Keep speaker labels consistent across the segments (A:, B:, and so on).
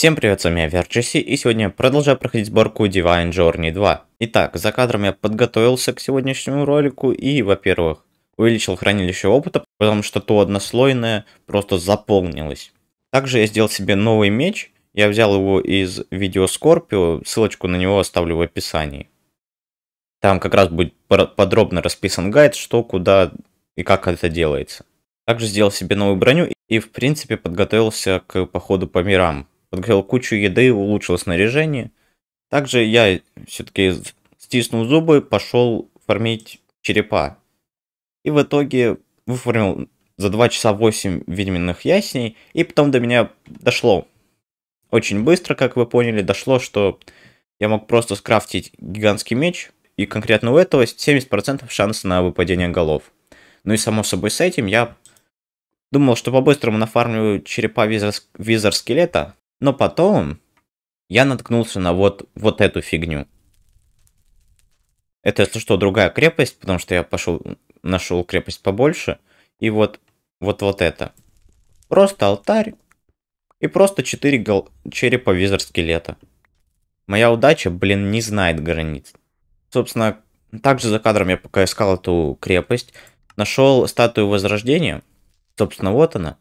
A: Всем привет, с вами я VRGC, и сегодня я продолжаю проходить сборку Divine Journey 2. Итак, за кадром я подготовился к сегодняшнему ролику и, во-первых, увеличил хранилище опыта, потому что то однослойное просто заполнилось. Также я сделал себе новый меч, я взял его из видео Скорпио, ссылочку на него оставлю в описании. Там как раз будет подробно расписан гайд, что, куда и как это делается. Также сделал себе новую броню и, в принципе, подготовился к походу по мирам подготовил кучу еды, и улучшил снаряжение. Также я все-таки стиснул зубы, пошел фармить черепа. И в итоге выформил за 2 часа 8 ведьминых ясней, и потом до меня дошло. Очень быстро, как вы поняли, дошло, что я мог просто скрафтить гигантский меч, и конкретно у этого 70% шанс на выпадение голов. Ну и само собой с этим я думал, что по-быстрому нафармлю черепа визор, визор скелета, но потом я наткнулся на вот, вот эту фигню. Это, если что, другая крепость, потому что я пошел, нашел крепость побольше. И вот, вот вот это. Просто алтарь. И просто 4 гол... черепа визор скелета. Моя удача, блин, не знает границ. Собственно, также за кадром я пока искал эту крепость, нашел статую Возрождения. Собственно, вот она.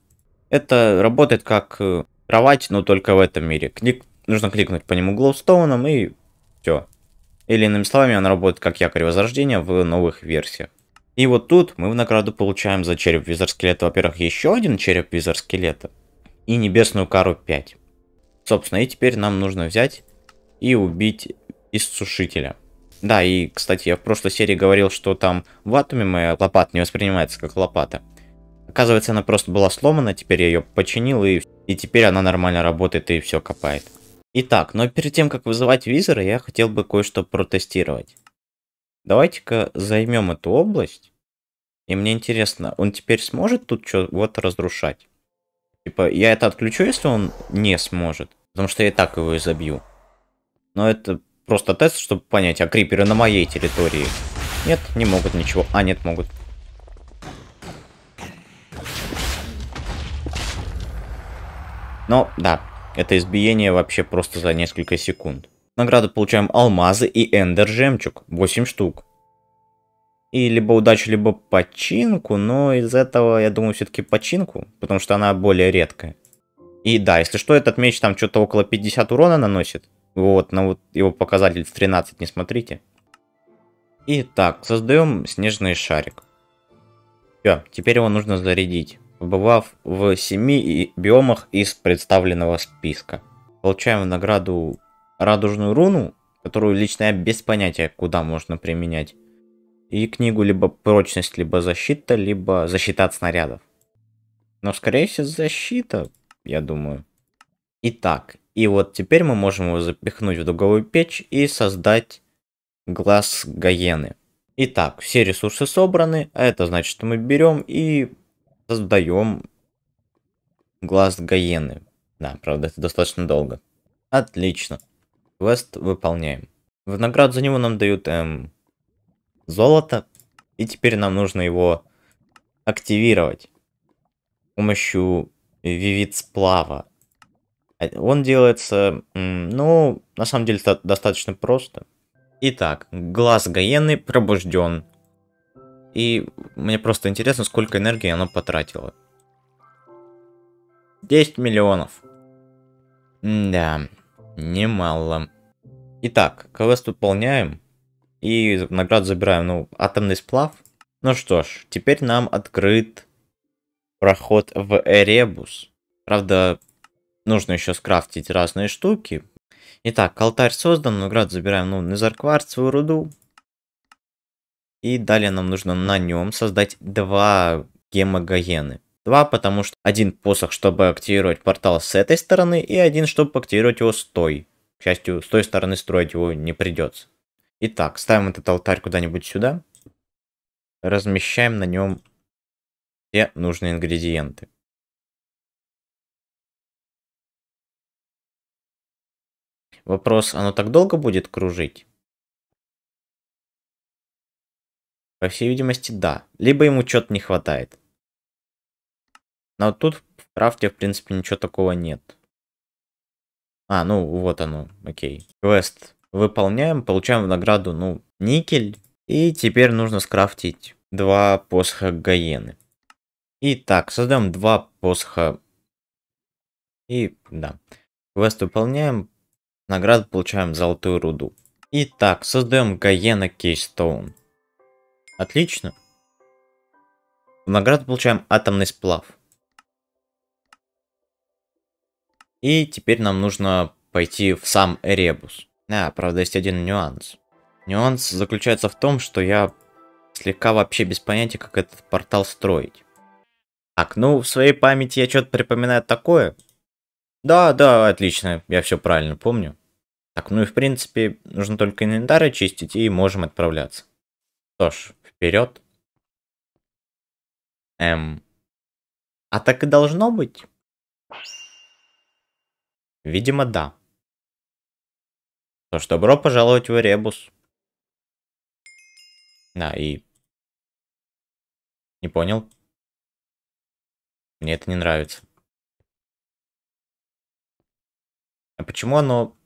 A: Это работает как э, кровать, но только в этом мире. Клик... Нужно кликнуть по нему глоустоуном и все. Или иными словами, она работает как якорь возрождения в новых версиях. И вот тут мы в награду получаем за череп визор скелета, во-первых, еще один череп визор скелета и небесную кару 5. Собственно, и теперь нам нужно взять и убить иссушителя. Да, и, кстати, я в прошлой серии говорил, что там в атоме моя лопата не воспринимается как лопата. Оказывается, она просто была сломана, теперь я ее починил и и теперь она нормально работает и все копает. Итак, но перед тем, как вызывать визора, я хотел бы кое-что протестировать. Давайте-ка займем эту область. И мне интересно, он теперь сможет тут что-то разрушать? Типа, я это отключу, если он не сможет. Потому что я и так его и забью. Но это просто тест, чтобы понять, а криперы на моей территории. Нет, не могут ничего. А, нет, могут. Но да, это избиение вообще просто за несколько секунд. Награду получаем алмазы и эндер жемчуг, 8 штук. И либо удачу, либо починку, но из этого, я думаю, все-таки починку, потому что она более редкая. И да, если что, этот меч там что-то около 50 урона наносит. Вот, на вот его показатель в 13, не смотрите. Итак, создаем снежный шарик. Все, теперь его нужно зарядить побывав в семи биомах из представленного списка. Получаем в награду радужную руну, которую лично я без понятия, куда можно применять. И книгу либо прочность, либо защита, либо защита от снарядов. Но скорее всего защита, я думаю. Итак, и вот теперь мы можем его запихнуть в дуговую печь и создать глаз Гаены. Итак, все ресурсы собраны, а это значит, что мы берем и Создаем глаз Гаены. Да, правда, это достаточно долго. Отлично. Квест выполняем. В награду за него нам дают эм, золото. И теперь нам нужно его активировать с помощью вивид сплава. А, он делается, ну, на самом деле достаточно просто. Итак, глаз Гаены пробужден. И мне просто интересно, сколько энергии оно потратило. 10 миллионов. Да, немало. Итак, квест выполняем. И наград забираем. Ну, атомный сплав. Ну что ж, теперь нам открыт проход в Эребус. Правда, нужно еще скрафтить разные штуки. Итак, алтарь создан, наград забираем, ну, Незарквард, руду. И далее нам нужно на нем создать два гемогогены. Два, потому что один посох, чтобы активировать портал с этой стороны, и один, чтобы активировать его с той. К счастью, с той стороны строить его не придется. Итак, ставим
B: этот алтарь куда-нибудь сюда. Размещаем на нем все нужные ингредиенты. Вопрос, оно так долго будет кружить? По всей видимости, да. Либо ему чего-то не хватает. Но тут в крафте, в принципе, ничего такого нет.
A: А, ну вот оно, окей. Квест выполняем, получаем в награду, ну, никель. И теперь нужно скрафтить два посоха Гаены. Итак, создаем два посоха. И, да. Квест выполняем, награду получаем золотую руду. Итак, создаем Гаена Кейстоун. Отлично. В награду получаем атомный сплав. И теперь нам нужно пойти в сам ребус. Да, правда, есть один нюанс. Нюанс заключается в том, что я слегка вообще без понятия, как этот портал строить. Так, ну, в своей памяти я что-то припоминаю такое. Да, да, отлично, я все правильно помню. Так, ну и в принципе, нужно только инвентарь очистить, и можем
B: отправляться. Что ж, вперед. Эм. А так и должно быть? Видимо, да. То что добро пожаловать в Ребус. Да, и... Не понял. Мне это не нравится. А почему оно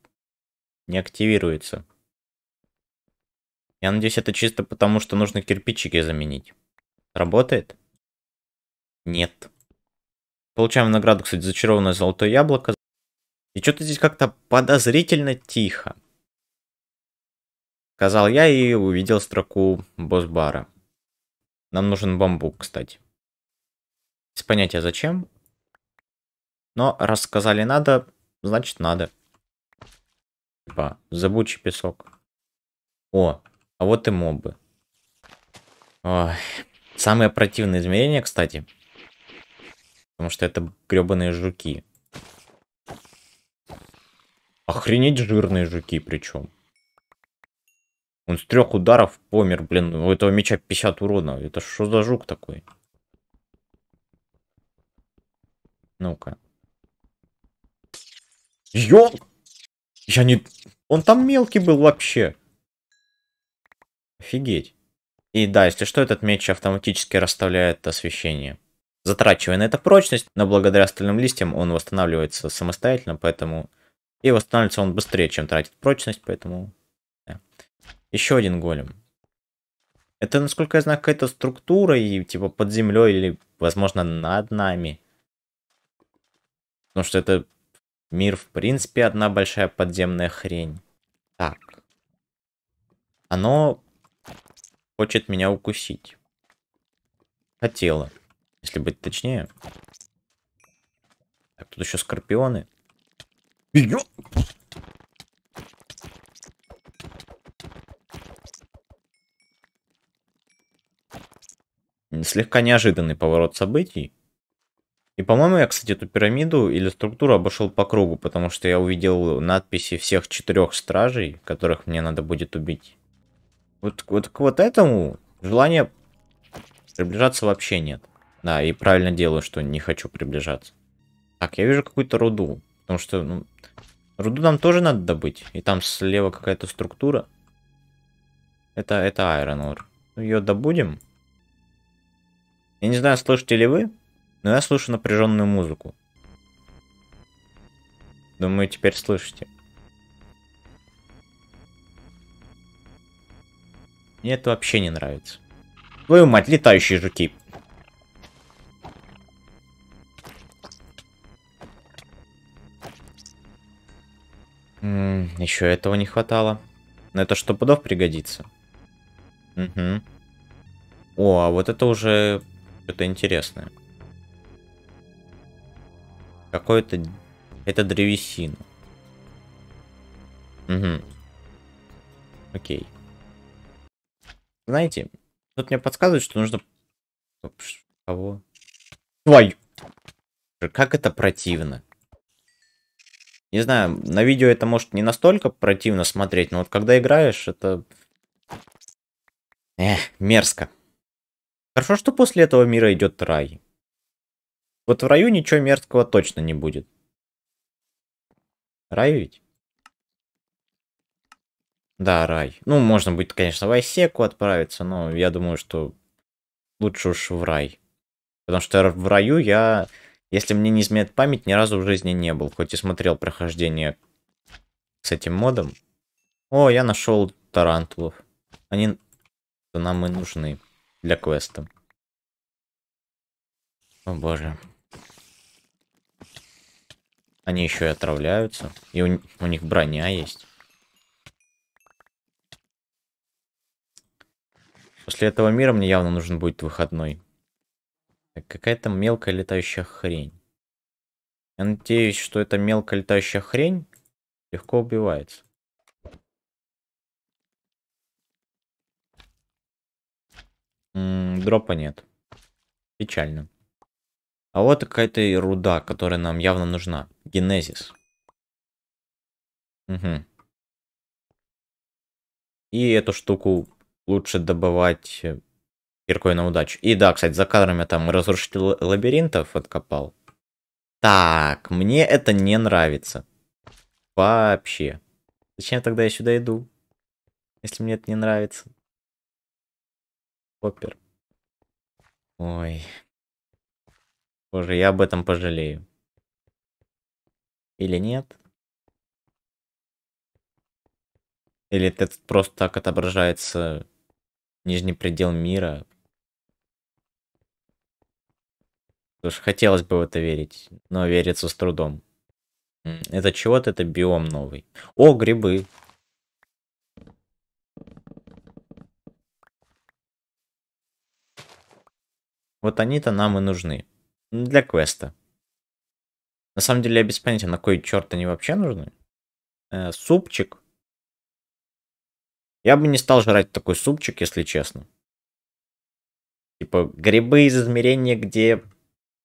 B: не активируется?
A: Я надеюсь, это чисто потому, что нужно кирпичики заменить. Работает? Нет. Получаем награду, кстати, зачарованное золотое яблоко. И что-то здесь как-то подозрительно тихо. Сказал я и увидел строку босс-бара. Нам нужен бамбук, кстати. Без понятия зачем. Но раз сказали надо, значит надо. Типа, забучий песок. О, а вот и мобы. Ой. Самое противное измерение, кстати. Потому что это гребаные жуки. Охренеть жирные жуки причем. Он с трех ударов помер, блин. У этого меча 50 урона. Это что за жук такой? Ну-ка. Ёп! Я не... Он там мелкий был вообще. Офигеть. И да, если что, этот меч автоматически расставляет освещение. Затрачивая на это прочность, но благодаря остальным листьям он восстанавливается самостоятельно, поэтому... И восстанавливается он быстрее, чем тратит прочность, поэтому... Да. Еще один голем. Это, насколько я знаю, какая-то структура, и типа под землей или, возможно, над нами. Потому что это мир, в принципе, одна большая подземная хрень. Так. Оно хочет меня укусить. Хотела, если быть точнее. Так, тут еще скорпионы. Слегка неожиданный поворот событий. И, по-моему, я, кстати, эту пирамиду или структуру обошел по кругу, потому что я увидел надписи всех четырех стражей, которых мне надо будет убить. Вот, вот к вот этому желания приближаться вообще нет. Да, и правильно делаю, что не хочу приближаться. Так, я вижу какую-то руду. Потому что, ну, руду нам тоже надо добыть. И там слева какая-то структура. Это, это Iron Ore. Ну, Ее добудем. Я не знаю, слышите ли вы, но я слышу напряженную музыку. Думаю, теперь слышите. Мне это вообще не нравится. Твою мать, летающие жуки. М -м, еще этого не хватало. Но это что пудов пригодится. Угу. О, а вот это уже что-то интересное. Какое-то... Это древесина. Угу. Окей. Знаете, тут мне подсказывает, что нужно... Кого? Твою! Как это противно. Не знаю, на видео это может не настолько противно смотреть, но вот когда играешь, это... Эх, мерзко. Хорошо, что после этого мира идет рай. Вот в раю ничего мерзкого точно не будет. Раю ведь? Да, рай. Ну, можно будет, конечно, в Айсеку отправиться, но я думаю, что лучше уж в рай. Потому что в раю я, если мне не изменяет память, ни разу в жизни не был. Хоть и смотрел прохождение с этим модом. О, я нашел тарантулов. Они нам и нужны для квеста. О боже. Они еще и отравляются. И у, у них броня есть. После этого мира мне явно нужен будет выходной. Какая-то мелкая летающая хрень. Я надеюсь, что эта мелкая летающая хрень легко убивается. М -м, дропа нет. Печально.
B: А вот какая-то руда, которая нам явно нужна. Генезис. Угу. И эту штуку лучше добывать э, киркой на удачу. И да, кстати, за кадрами там разрушитель
A: лабиринтов откопал. Так, мне это не нравится. Вообще. Зачем тогда я сюда иду? Если мне это не нравится.
B: Опер. Ой. Боже, я об этом пожалею. Или нет? Или это просто так отображается Нижний предел мира.
A: Потому хотелось бы в это верить, но верится с трудом. Это чего-то, это биом новый. О, грибы. Вот они-то нам и нужны.
B: Для квеста. На самом деле я без понятия, на кой черт они вообще нужны. Э, супчик. Я бы не стал жрать такой супчик, если честно. Типа грибы из измерения, где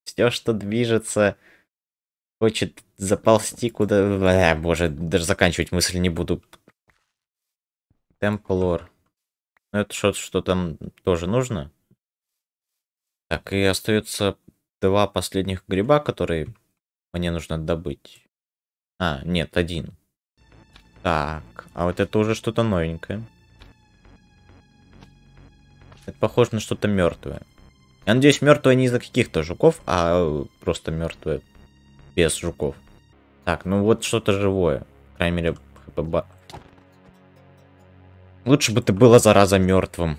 A: все, что движется, хочет заползти куда... А, боже, даже заканчивать мысль не буду. Темплор. Ну это что-то, что там тоже нужно. Так, и остается два последних гриба, которые мне нужно добыть. А, нет, один. Так. А вот это уже что-то новенькое. Это похоже на что-то мертвое. Я надеюсь, мертвое не из-за каких-то жуков, а э, просто мертвое без жуков. Так, ну вот что-то живое. По крайней мере, хп Лучше бы ты была, зараза, мертвым.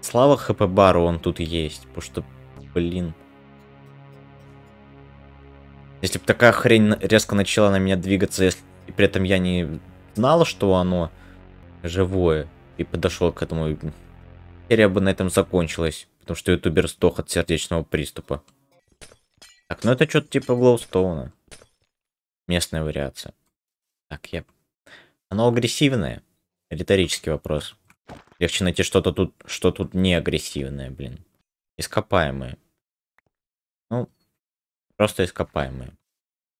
A: Слава хп-бару он тут есть, потому что, блин. Если бы такая хрень резко начала на меня двигаться, если... и при этом я не знал, что оно живое, и подошел к этому, серия бы на этом закончилась, потому что ютубер сдох от сердечного приступа. Так, ну это что-то типа Глоустоуна. Местная вариация. Так, я... Оно агрессивное? Риторический вопрос. Легче найти что-то тут, что тут не агрессивное, блин. ископаемое. Ну, Просто ископаемые.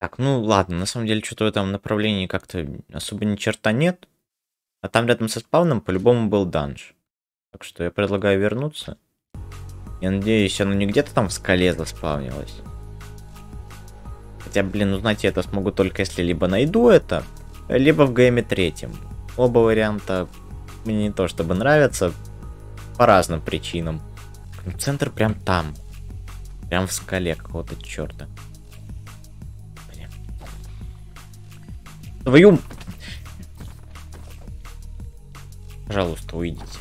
A: Так, ну ладно, на самом деле что-то в этом направлении как-то особо ни черта нет. А там рядом со спавном по-любому был данж. Так что я предлагаю вернуться. Я надеюсь, оно не где-то там в скале заспавнилось. Хотя, блин, узнать я это смогу только если либо найду это, либо в гейме третьем. Оба варианта мне не то чтобы нравятся, по разным причинам. Центр прям там. Прям в скале какого-то черта. Блин. Твою... Пожалуйста, уйдите.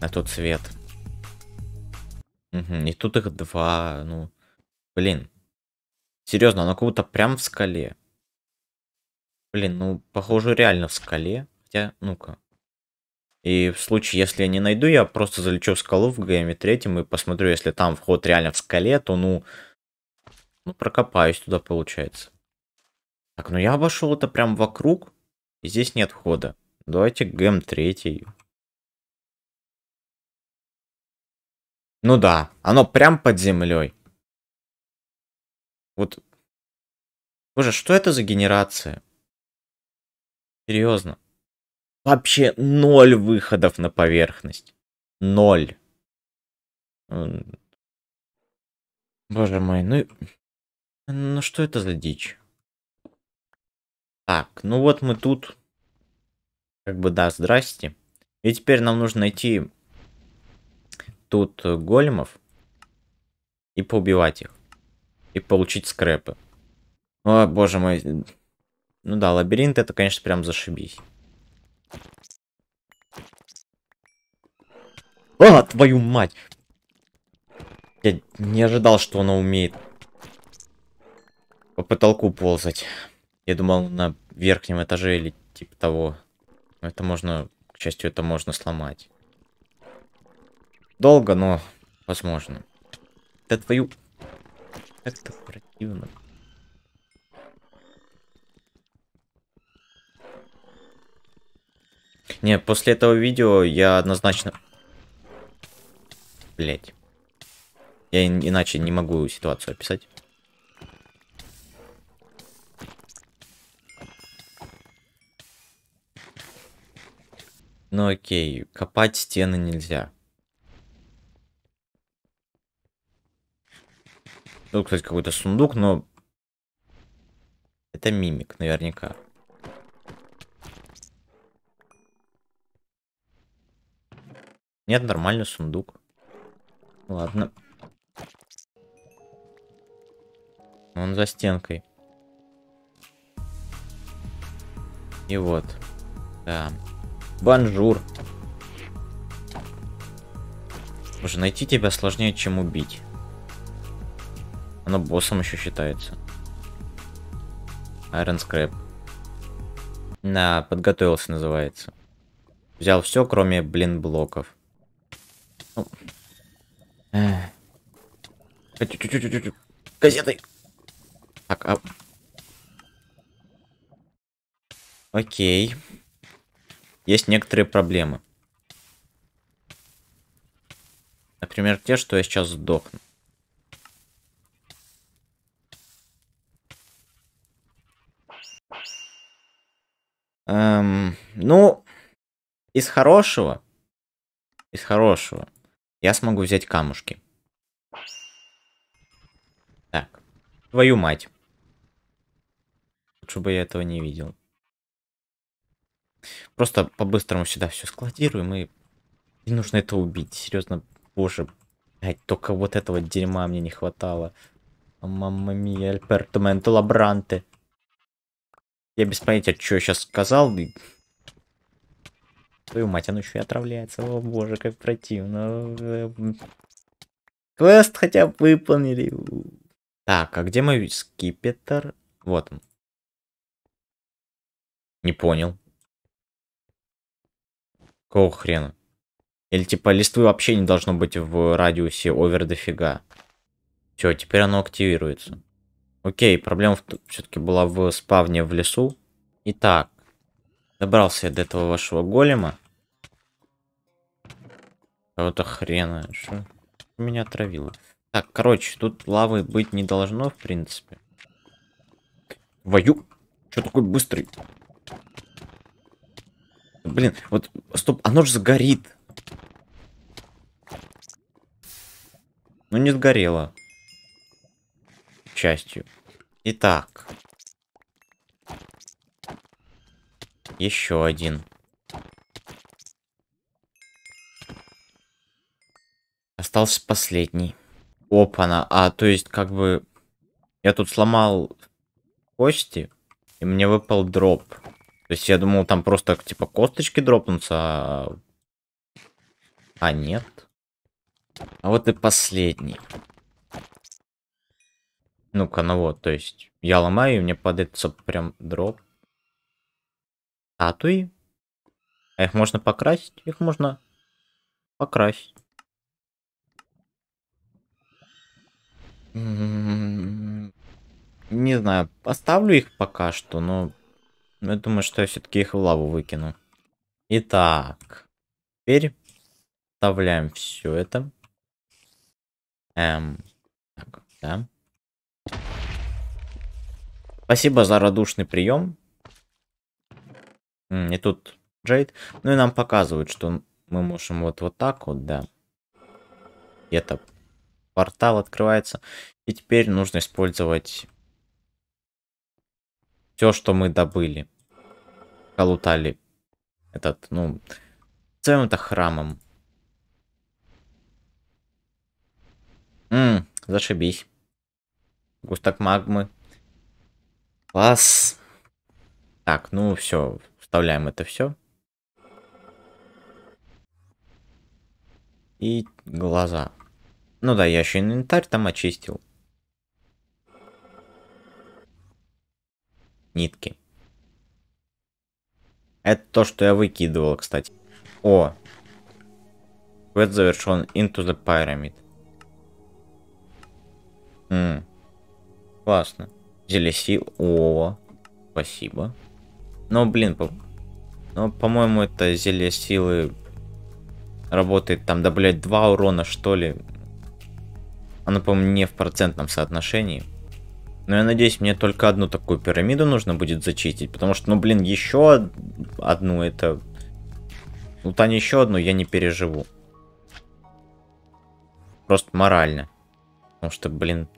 A: На тот свет. Угу. И тут их два, ну... Блин. Серьезно, оно как будто прям в скале. Блин, ну, похоже, реально в скале. Хотя, ну-ка. И в случае, если я не найду, я просто залечу в скалу в ГМе третьем и посмотрю, если там вход реально в скале, то ну... Ну, прокопаюсь
B: туда, получается. Так, ну я обошел это прям вокруг, и здесь нет входа. Давайте ГМ третий. Ну да, оно прям под землей. Вот. Боже, что это за генерация? Серьезно вообще ноль выходов на поверхность. Ноль. Боже мой, ну... Ну что это за дичь? Так, ну вот мы тут.
A: Как бы да, здрасте. И теперь нам нужно найти тут големов и поубивать их. И получить скрепы. О, боже мой. Ну да, лабиринт это, конечно, прям зашибись. А, твою мать! Я не ожидал, что она умеет по потолку ползать. Я думал, на верхнем этаже или типа того. это можно, к счастью, это можно сломать. Долго, но возможно. Да твою... как это противно. Не, после этого видео я однозначно Блять. Я иначе не могу ситуацию описать. Ну окей, копать стены нельзя. Тут, ну, кстати, какой-то сундук, но... Это мимик, наверняка. Нет, нормальный сундук. Ладно. Он за стенкой. И вот. Да. Банжур. Боже, найти тебя сложнее, чем убить. Оно боссом еще считается. Iron Scrap. На, подготовился называется. Взял все, кроме, блин, блоков. Ну, Э. Газеты. Так, а... Окей. Есть некоторые проблемы. Например, те, что я сейчас сдохну. Эм, ну, из хорошего, из хорошего, я смогу взять камушки. Так. Твою мать. Лучше бы я этого не видел. Просто по-быстрому сюда все складируем и... и нужно это убить. Серьезно, боже. Блядь, только вот этого дерьма мне не хватало. Мама мия, альпертаменты лабранты. Я без понятия, что я сейчас сказал. Твою мать, оно еще и отравляется. О боже, как противно.
B: Квест хотя бы выполнили.
A: Так, а где мой
B: скипетр? Вот он. Не понял. Какого хрена? Или типа листвы вообще не должно быть
A: в радиусе овер дофига. Все, теперь оно активируется. Окей, проблема все-таки была в спавне в лесу. Итак, Добрался я до этого вашего голема. Кого-то хрена. Что? Меня отравило. Так, короче, тут лавы быть не должно, в принципе. Вою. Что такой быстрый? Блин, вот, стоп, оно же сгорит. Ну, не сгорело. К счастью. Итак. Еще один. Остался последний. Опа-на. А, то есть, как бы... Я тут сломал кости, и мне выпал дроп. То есть, я думал, там просто, типа, косточки дропнутся, а... А нет. А вот и последний. Ну-ка, ну вот, то есть, я ломаю, и мне падает прям дроп статуи. А, а их можно покрасить? Их можно покрасить. Не знаю, оставлю их пока что, но я думаю, что я все-таки их в лаву выкину. Итак, теперь вставляем все это. Эм, так, да. Спасибо за радушный прием. И тут Джейд. Ну и нам показывают, что мы можем вот, вот так вот, да. И это портал открывается. И теперь нужно использовать все, что мы добыли. Колутали этот, ну, целым это храмом. Ммм, зашибись. Густок магмы. Класс. Так, ну все вставляем это все. И глаза. Ну да, я еще инвентарь там очистил. Нитки. Это то, что я выкидывал, кстати. О! Квест завершен. Into the Pyramid. М -м. Классно. Зелесил. О, спасибо. Но, ну, блин, по... но, ну, по-моему, это зелье силы работает там, да, блядь, 2 урона, что ли. Оно, по-моему, не в процентном соотношении. Но я надеюсь, мне только одну такую пирамиду нужно будет зачистить, потому что, ну, блин, еще одну это... Ну, Таня, еще одну я не переживу. Просто морально. Потому что, блин...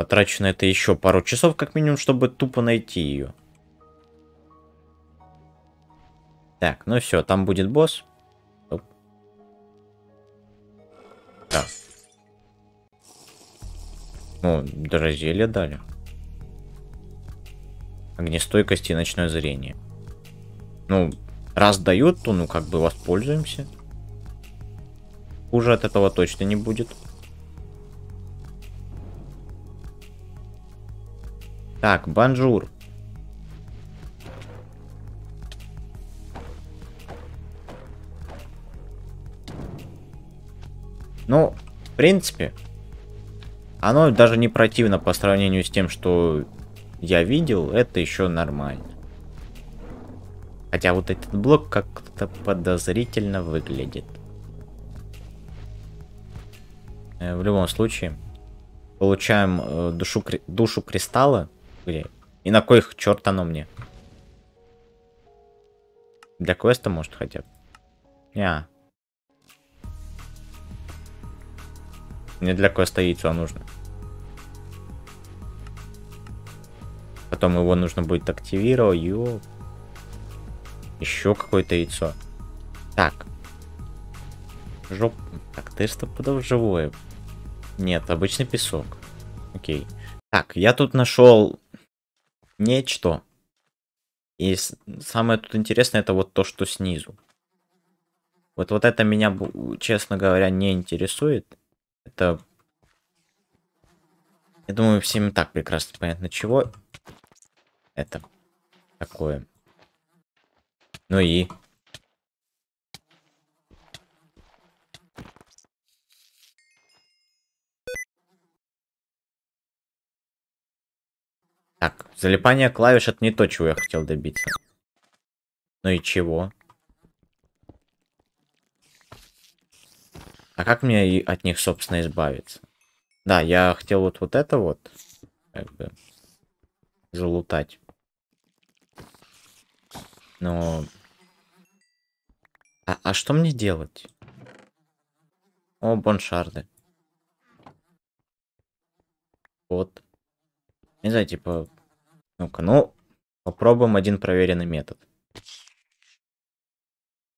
A: Потрачу на это еще пару часов, как минимум, чтобы тупо найти ее. Так, ну все, там будет босс. Оп. Так. О, даже дали. Огнестойкость и ночное зрение. Ну, раз дают, то ну как бы воспользуемся. Хуже от этого точно не будет. Так, банжур. Ну, в принципе, оно даже не противно по сравнению с тем, что я видел, это еще нормально. Хотя вот этот блок как-то подозрительно выглядит. Э, в любом случае, получаем э, душу, душу кристалла. Где? И на коих черт оно мне? Для квеста, может, хотя бы. Не. Мне для квеста яйцо нужно. Потом его нужно будет активировать. Йо. Еще какое-то яйцо. Так. Жоп. Так, ты стопудов живое. Нет, обычный песок. Окей. Так, я тут нашел нечто. И самое тут интересное, это вот то, что снизу. Вот, вот это меня, честно говоря, не интересует. Это... Я думаю, всем так прекрасно понятно, чего это такое.
B: Ну и Так, залипание клавиш это не то, чего я хотел добиться.
A: Ну и чего? А как мне от них, собственно, избавиться? Да, я хотел вот, вот это вот, как бы, залутать. Но... А, а что мне делать? О, боншарды. Вот. Не знаю, типа... Ну-ка, ну... Попробуем один проверенный метод.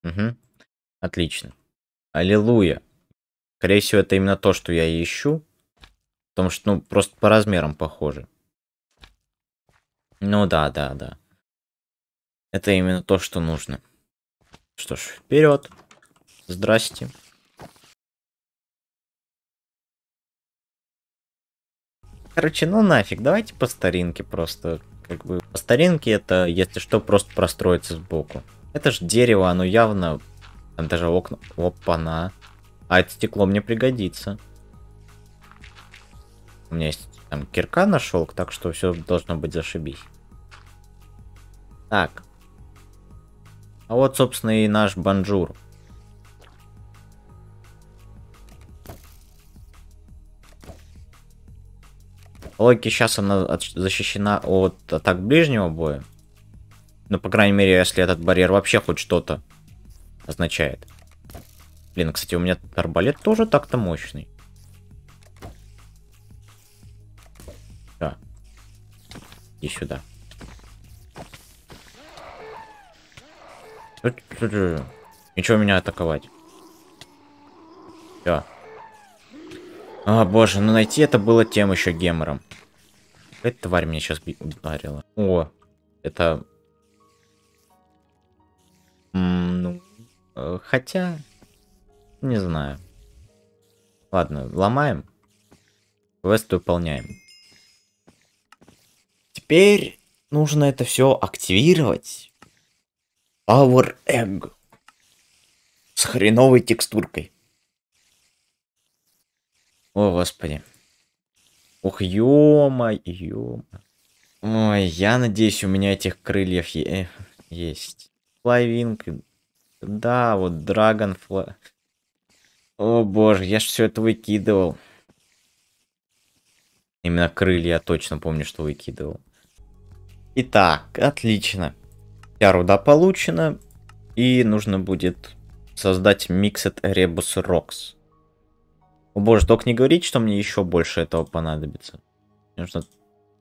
A: Угу. Отлично. Аллилуйя. Скорее всего, это именно то, что я ищу. Потому что, ну, просто по размерам похоже. Ну да, да, да.
B: Это именно то, что нужно. Что ж, вперед. Здрасте. Короче, ну нафиг, давайте по старинке просто. Как бы по старинке это, если что, просто
A: простроиться сбоку. Это ж дерево, оно явно... Там даже окна... Опа-на. А это стекло мне пригодится. У меня есть там кирка на шелк, так что все должно быть зашибись. Так. А вот, собственно, и наш банджур. Локи сейчас она защищена от атак ближнего боя. Ну, по крайней мере, если этот барьер вообще хоть что-то означает. Блин, кстати, у меня арбалет тоже так-то мощный. Да. Иди сюда. Ничего меня атаковать. Все. А, боже, ну найти это было тем еще гемором. Эта тварь меня сейчас ударила. О, это... ну, э, хотя... Не знаю. Ладно, ломаем. Квест выполняем. Теперь нужно это все активировать. Power Egg. С хреновой текстуркой. О, господи. Ух, ё-моё. Ой, я надеюсь, у меня этих крыльев е э, есть. Флайвинг. Да, вот Драгонфла. О боже, я ж все это выкидывал. Именно крылья точно помню, что выкидывал. Итак, отлично. Вся руда получена. И нужно будет создать Mixed Rebus Rocks. О боже, только не говорите, что мне еще больше этого понадобится. Мне нужно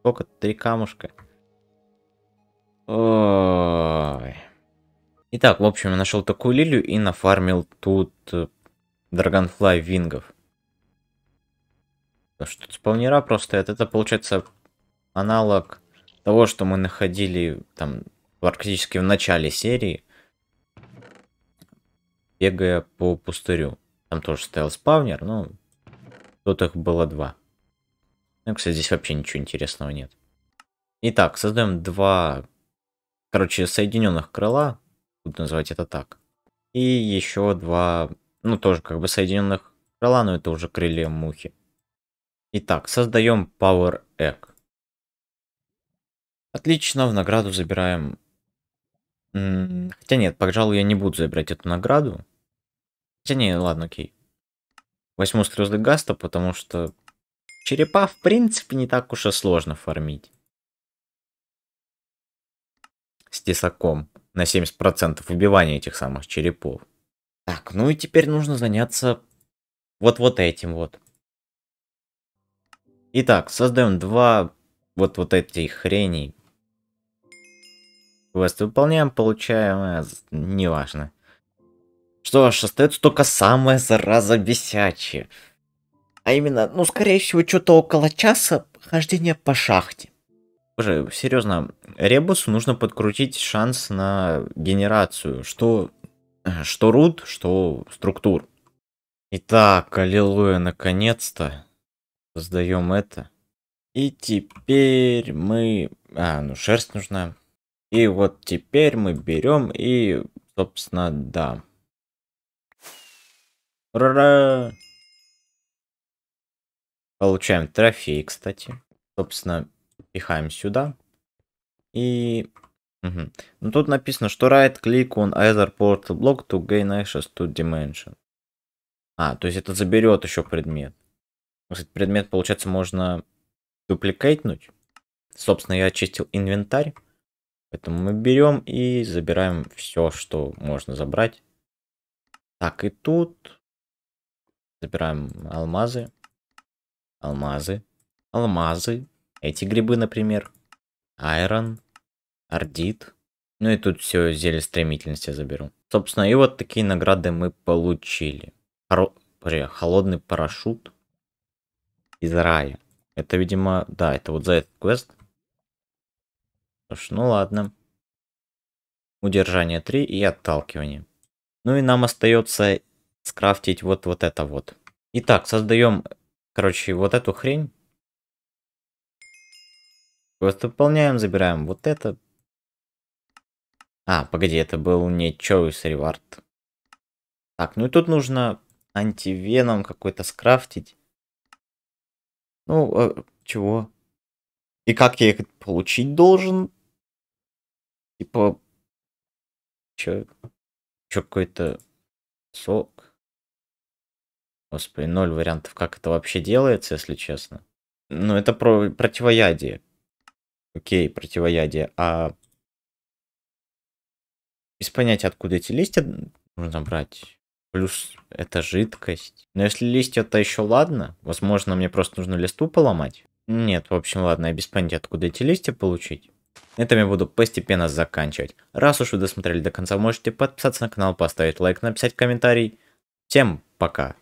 A: только Три камушка. Ой. Итак, в общем, я нашел такую лилию и нафармил тут драгонфлай э, вингов. Что спаунера просто это, это получается аналог того, что мы находили там практически в начале серии, бегая по пустырю. Там тоже стоял спавнер, но Тут их было два. Ну, кстати, здесь вообще ничего интересного нет. Итак, создаем два, короче, соединенных крыла. Буду называть это так. И еще два, ну, тоже как бы соединенных крыла, но это уже крылья мухи. Итак, создаем Power Egg. Отлично, в награду забираем... Хотя нет, пожалуй, я не буду забирать эту награду. Хотя нет, ладно, окей возьму стрелы Гаста, потому что черепа, в принципе, не так уж и сложно фармить. С тесаком на 70% убивания этих самых черепов.
B: Так, ну и теперь нужно заняться
A: вот вот этим вот. Итак, создаем два вот вот этих хреней. Квест выполняем, получаем, э, неважно. Что ж, остается только самая зараза висячая. А именно, ну, скорее всего, что-то около часа хождения по шахте. Боже, серьезно, Ребусу нужно подкрутить шанс на генерацию, что, что руд, что структур. Итак, аллилуйя, наконец-то. Создаем это. И теперь мы... А, ну шерсть нужна. И вот теперь мы берем и, собственно, да.
B: Ура!
A: Получаем трофей, кстати. Собственно, пихаем сюда. И... Угу. Ну, тут написано, что right click on either portal block to gain access to dimension. А, то есть это заберет еще предмет. Кстати, предмет, получается, можно дупликейтнуть. Собственно, я очистил инвентарь. Поэтому мы берем и забираем все, что можно забрать. Так, и тут Забираем алмазы. Алмазы. Алмазы. Эти грибы, например. Айрон. Ордит. Ну и тут все зелье стремительности я заберу. Собственно, и вот такие награды мы получили. Хоро... Холодный парашют из рая. Это, видимо, да, это вот за этот квест. Уж, ну ладно. Удержание 3 и отталкивание. Ну и нам остается скрафтить вот, вот это вот. Итак, создаем, короче, вот эту хрень. Просто выполняем, забираем вот это. А, погоди, это был не Choice Reward. Так, ну и тут нужно
B: антивеном какой-то скрафтить. Ну, э, чего? И как я их получить должен? Типа... Чё? Чё какой-то сок? Господи, ноль вариантов, как это вообще делается, если честно. Ну, это про
A: противоядие. Окей, противоядие. А без понятия, откуда эти листья нужно брать. Плюс это жидкость. Но если листья-то еще ладно, возможно, мне просто нужно листу поломать. Нет, в общем, ладно, я без понятия, откуда эти листья получить. На этом я буду постепенно заканчивать. Раз
B: уж вы досмотрели до конца, можете подписаться на канал, поставить лайк, написать комментарий. Всем пока!